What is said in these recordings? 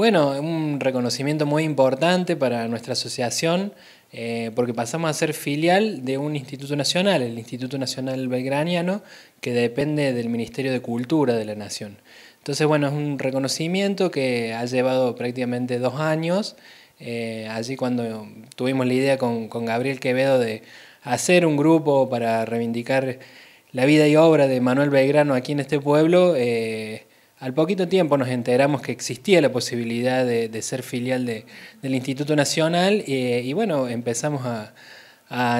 Bueno, un reconocimiento muy importante para nuestra asociación, eh, porque pasamos a ser filial de un instituto nacional, el Instituto Nacional Belgraniano, que depende del Ministerio de Cultura de la Nación. Entonces, bueno, es un reconocimiento que ha llevado prácticamente dos años. Eh, allí cuando tuvimos la idea con, Gabriel Quevedo de hacer un grupo para reivindicar la vida y obra de Manuel Belgrano aquí en este pueblo, eh, al poquito tiempo nos enteramos que existía la posibilidad de, ser filial del Instituto Nacional y bueno, empezamos a,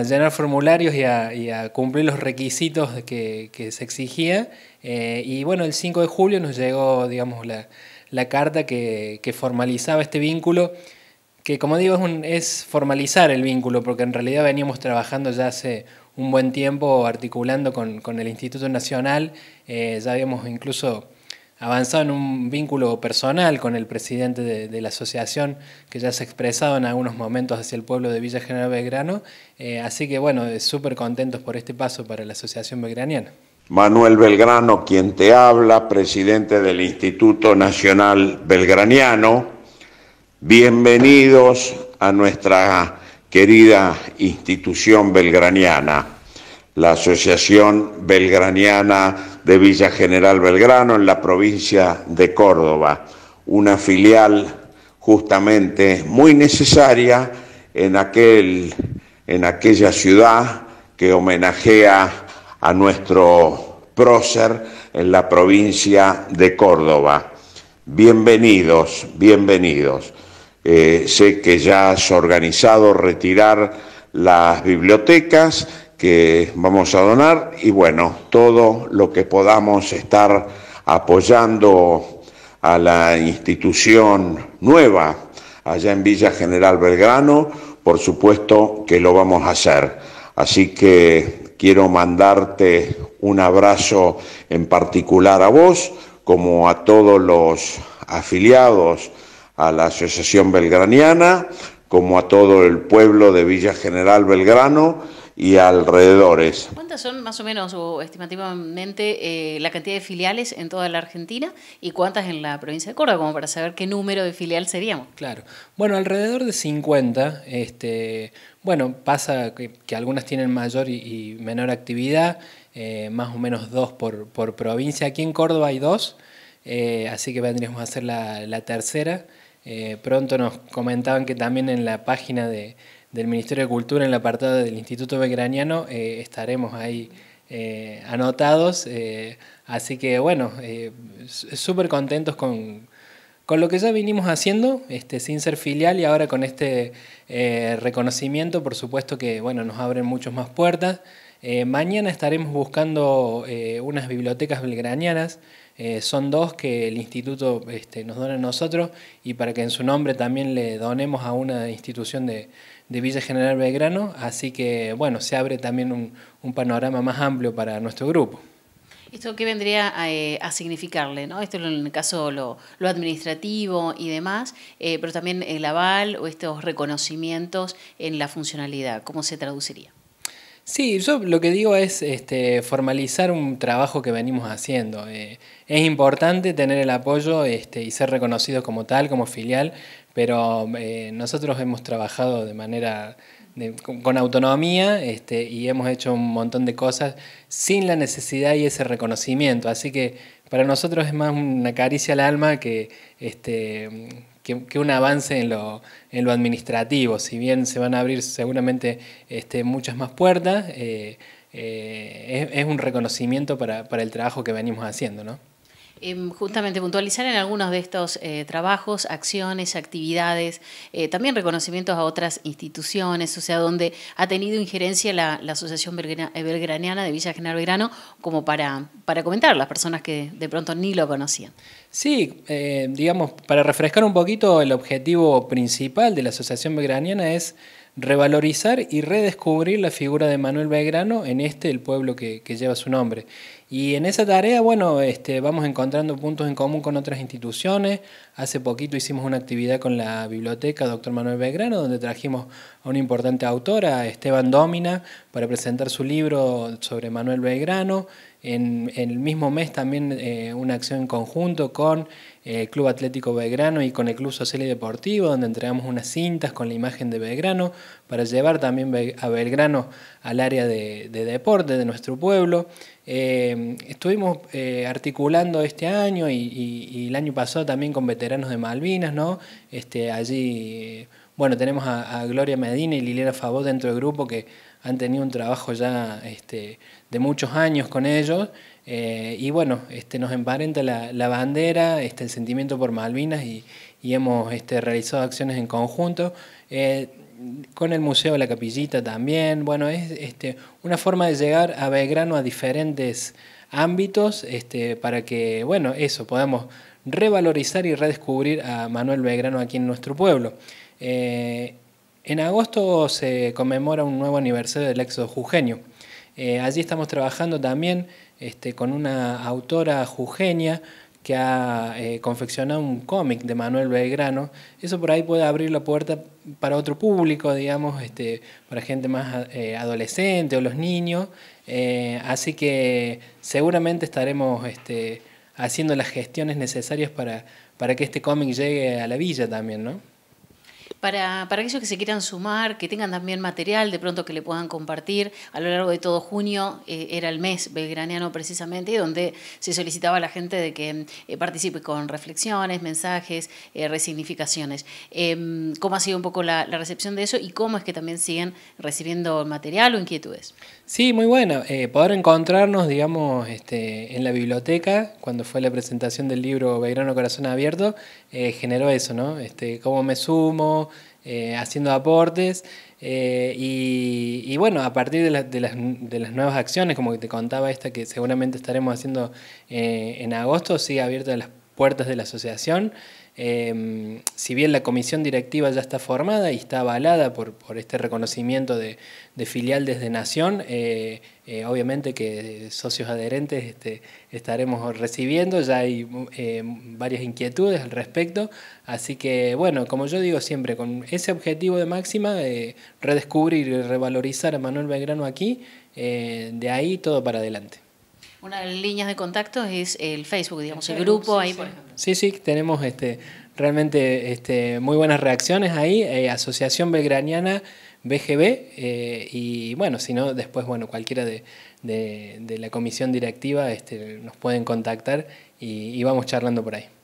llenar formularios y a, cumplir los requisitos que, se exigía. Eh, y bueno, el 5 de julio nos llegó, digamos, la, carta que, formalizaba este vínculo, que como digo es, formalizar el vínculo, porque en realidad veníamos trabajando ya hace un buen tiempo articulando con, el Instituto Nacional, eh, ya habíamos incluso avanzado en un vínculo personal con el presidente de, la asociación, que ya se ha expresado en algunos momentos hacia el pueblo de Villa General Belgrano. Eh, así que bueno, eh, súper contentos por este paso para la Asociación Belgraniana. Manuel Belgrano, quien te habla, presidente del Instituto Nacional Belgraniano. Bienvenidos a nuestra querida institución belgraniana la Asociación Belgraniana de Villa General Belgrano en la provincia de Córdoba, una filial justamente muy necesaria en, aquel, en aquella ciudad que homenajea a nuestro prócer en la provincia de Córdoba. Bienvenidos, bienvenidos. Eh, sé que ya has organizado retirar las bibliotecas que vamos a donar y bueno, todo lo que podamos estar apoyando a la institución nueva allá en Villa General Belgrano, por supuesto que lo vamos a hacer. Así que quiero mandarte un abrazo en particular a vos, como a todos los afiliados a la Asociación Belgraniana, como a todo el pueblo de Villa General Belgrano y alrededores. ¿Cuántas son más o menos o estimativamente eh, la cantidad de filiales en toda la Argentina y cuántas en la provincia de Córdoba, como para saber qué número de filial seríamos? Claro, bueno, alrededor de 50. Este, bueno, pasa que, algunas tienen mayor y, menor actividad, eh, más o menos dos por, provincia. Aquí en Córdoba hay dos, eh, así que vendríamos a hacer la tercera. pronto nos comentaban que también en la página de del Ministerio de Cultura en la apartada del Instituto Belgraniano, eh, estaremos ahí eh, anotados. Eh, así que bueno, súper contentos con, lo que ya vinimos haciendo, este, sin ser filial y ahora con este reconocimiento, por supuesto que bueno, nos abren muchas más puertas. Eh, mañana estaremos buscando eh, unas bibliotecas belgranianas. Eh, son dos que el instituto este, nos dona a nosotros y para que en su nombre también le donemos a una institución de, Villa General Belgrano. Así que, bueno, se abre también un, panorama más amplio para nuestro grupo. ¿Esto qué vendría a, significarle? ¿no? Esto en el caso lo, lo administrativo y demás, pero también el aval o estos reconocimientos en la funcionalidad, ¿cómo se traduciría? Sí, yo lo que digo es este, formalizar un trabajo que venimos haciendo. Eh, es importante tener el apoyo este, y ser reconocido como tal, como filial, pero eh, nosotros hemos trabajado de manera con, autonomía este, y hemos hecho un montón de cosas sin la necesidad y ese reconocimiento. Así que para nosotros es más una caricia al alma que este, que, un avance en lo, en lo, administrativo. Si bien se van a abrir seguramente este, muchas más puertas, eh, eh, es, un reconocimiento para, para el trabajo que venimos haciendo, ¿no? Em, justamente puntualizar en algunos de estos eh, trabajos, acciones, actividades, eh, también reconocimientos a otras instituciones, o sea, donde ha tenido injerencia la, Asociación eh, Belgraniana de Villa General Belgrano, como para, para comentar las personas que de pronto ni lo conocían. Sí, digamos, para refrescar un poquito, el objetivo principal de la Asociación Belgraniana es revalorizar y redescubrir la figura de Manuel Belgrano en este, el pueblo que, que, lleva su nombre. Y en esa tarea, bueno, este, vamos encontrando puntos en común con otras instituciones, Hace poquito hicimos una actividad con la biblioteca Dr. Manuel Belgrano, donde trajimos a una importante autora, Esteban Dómina, para presentar su libro sobre Manuel Belgrano. En, el mismo mes también eh, una acción en conjunto con el eh, Club Atlético Belgrano y con el Club Social y Deportivo, donde entregamos unas cintas con la imagen de Belgrano para llevar también a Belgrano al área de, deporte de nuestro pueblo. Eh, estuvimos eh, articulando este año y, el año pasado también con veteranos de Malvinas, ¿no? Este, allí, bueno, tenemos a, Gloria Medina y Liliana Favó dentro del grupo que han tenido un trabajo ya este, de muchos años con ellos. Eh, y bueno, este, nos emparenta la, bandera, este, el sentimiento por Malvinas y, hemos este, realizado acciones en conjunto con el Museo de la Capillita también. Bueno, es este, una forma de llegar a Belgrano a diferentes ámbitos este, para que, bueno, eso, podamos revalorizar y redescubrir a Manuel Belgrano aquí en nuestro pueblo. Eh, en agosto se conmemora un nuevo aniversario del éxodo jujeño. Eh, allí estamos trabajando también este, con una autora jujeña que ha, eh, confeccionado un cómic de Manuel Belgrano. Eso por ahí puede abrir la puerta para otro público, digamos, este, para gente más eh, adolescente o los niños. Eh, así que seguramente estaremos este, haciendo las gestiones necesarias para, para que este cómic llegue a la villa también, ¿no? para, aquellos que se quieran sumar, que tengan también material de pronto que le puedan compartir. A lo largo de todo junio eh, era el mes belgraniano precisamente, donde se solicitaba a la gente de que eh, participe con reflexiones, mensajes, eh, resignificaciones. Em, ¿Cómo ha sido un poco la, recepción de eso y cómo es que también siguen recibiendo material o inquietudes? Sí, muy bueno. poder encontrarnos, digamos, este, en la biblioteca, cuando fue la presentación del libro Belgrano Corazón Abierto, generó eso, ¿no? Este, cómo me sumo, eh, haciendo aportes. Eh, y, bueno, a partir de, las, de, las, nuevas acciones, como te contaba esta que seguramente estaremos haciendo eh, en agosto, sigue abierta las puertas de la asociación. Em, si bien la comisión directiva ya está formada y está avalada por, por este reconocimiento de, filial desde Nación, eh, eh, obviamente que socios adherentes este, estaremos recibiendo, ya hay eh, varias inquietudes al respecto, así que bueno, como yo digo siempre, con ese objetivo de máxima, redescubrir y revalorizar a Manuel Belgrano aquí, de ahí todo para adelante. Una de las líneas de contacto es el Facebook, digamos, el, grupo ahí, sí. Sí, tenemos este, realmente este, muy buenas reacciones ahí. Eh, Asociación Belgraniana BGB eh, y bueno, si no, después, bueno, cualquiera de, la comisión directiva este, nos pueden contactar y vamos charlando por ahí.